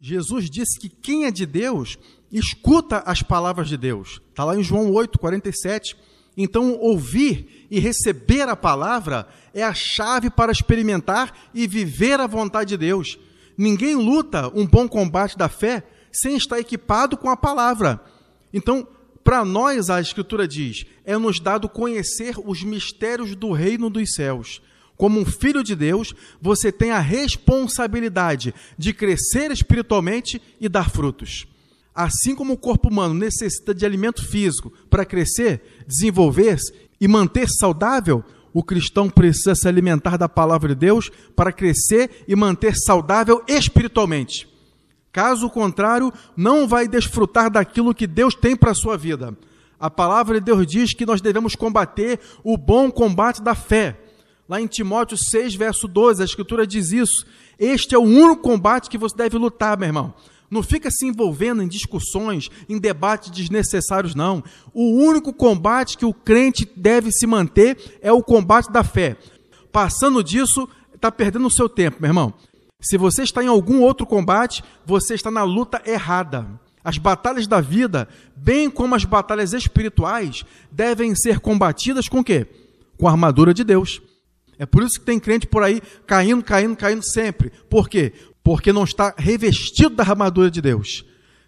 Jesus disse que quem é de Deus escuta as palavras de Deus. Está lá em João 8, 47. Então, ouvir e receber a palavra é a chave para experimentar e viver a vontade de Deus. Ninguém luta um bom combate da fé sem estar equipado com a palavra. Então, para nós, a Escritura diz, é nos dado conhecer os mistérios do reino dos céus. Como um filho de Deus, você tem a responsabilidade de crescer espiritualmente e dar frutos. Assim como o corpo humano necessita de alimento físico para crescer, desenvolver-se e manter saudável, o cristão precisa se alimentar da palavra de Deus para crescer e manter saudável espiritualmente. Caso contrário, não vai desfrutar daquilo que Deus tem para a sua vida. A palavra de Deus diz que nós devemos combater o bom combate da fé Lá em Timóteo 6, verso 12, a Escritura diz isso. Este é o único combate que você deve lutar, meu irmão. Não fica se envolvendo em discussões, em debates desnecessários, não. O único combate que o crente deve se manter é o combate da fé. Passando disso, está perdendo o seu tempo, meu irmão. Se você está em algum outro combate, você está na luta errada. As batalhas da vida, bem como as batalhas espirituais, devem ser combatidas com quê? Com a armadura de Deus. É por isso que tem crente por aí caindo, caindo, caindo sempre. Por quê? Porque não está revestido da armadura de Deus.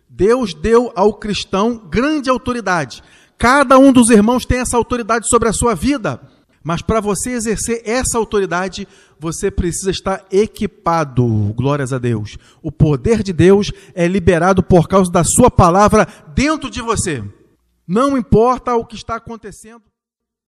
Deus deu ao cristão grande autoridade. Cada um dos irmãos tem essa autoridade sobre a sua vida. Mas para você exercer essa autoridade, você precisa estar equipado. Glórias a Deus. O poder de Deus é liberado por causa da sua palavra dentro de você. Não importa o que está acontecendo.